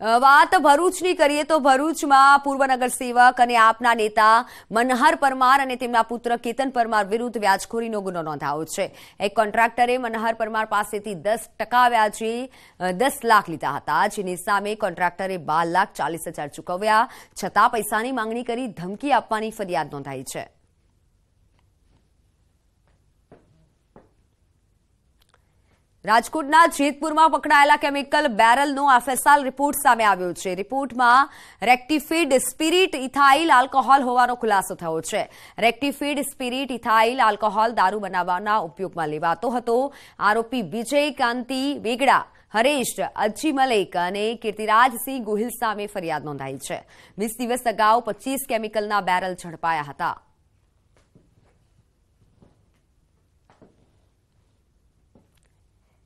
વાત ભરૂચની કરીએ તો ભરૂચમાં પૂર્વ નગરસેવક અને આપના નેતા મનહર પરમાર અને તેમના પુત્ર કેતન પરમાર વિરુદ્ધ વ્યાજખોરીનો ગુનો નોંધાયો છે એક કોન્ટ્રાક્ટરે મનહર પરમાર પાસેથી દસ ટકા વ્યાજે દસ લાખ લીધા હતા જેની સામે કોન્ટ્રાક્ટરે બાર લાખ ચાલીસ હજાર ચૂકવ્યા છતાં પૈસાની માંગણી કરી ધમકી આપવાની ફરિયાદ નોંધાઈ છે રાજકોટના જેતપુરમાં પકડાયેલા કેમિકલ બેરલનો એફએસઆલ રિપોર્ટ સામે આવ્યો છે રિપોર્ટમાં રેક્ટિફાઈડ સ્પિરિટ ઇથાઇલ આલ્કોહોલ હોવાનો ખુલાસો થયો છે રેક્ટિફાઈડ સ્પિરિટ ઇથાઇલ આલ્કોહોલ દારૂ બનાવવાના ઉપયોગમાં લેવાતો હતો આરોપી વિજય કાંતિ વેગડા હરેશ અજી મલેક અને કીર્તિરાજસિંહ ગોહિલ સામે ફરિયાદ નોંધાઈ છે વીસ દિવસ અગાઉ પચીસ કેમિકલના બેરલ ઝડપાયા હતા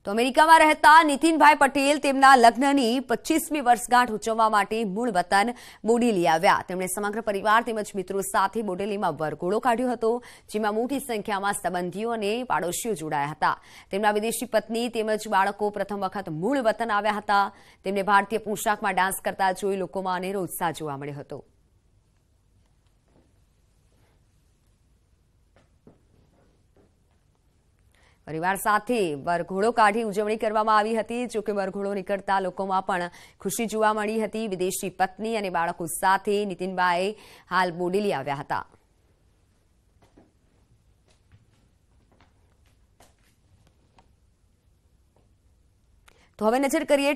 તો અમેરિકામાં રહેતા નીતિનભાઈ પટેલ તેમના લગ્નની પચીસમી વર્ષગાંઠ ઉજવવા માટે મૂળ વતન બોડેલી આવ્યા તેમણે સમગ્ર પરિવાર તેમજ મિત્રો સાથે બોડેલીમાં વરઘોડો કાઢ્યો હતો જેમાં મોટી સંખ્યામાં સંબંધીઓ અને પાડોશીઓ જોડાયા હતા તેમના વિદેશી પત્ની તેમજ બાળકો પ્રથમ વખત મૂળ વતન આવ્યા હતા તેમને ભારતીય પોશાકમાં ડાન્સ કરતા જોઈ લોકોમાં અનેરો ઉત્સાહ જોવા મળ્યો હતો પરિવાર સાથે વરઘોડો કાઢી ઉજવણી કરવામાં આવી હતી જોકે વરઘોડો નીકળતા લોકોમાં પણ ખુશી જોવા મળી હતી વિદેશી પત્ની અને બાળકો સાથે નીતિનભાઈ હાલ બોડેલી આવ્યા હતા તો હવે નજર કરીએ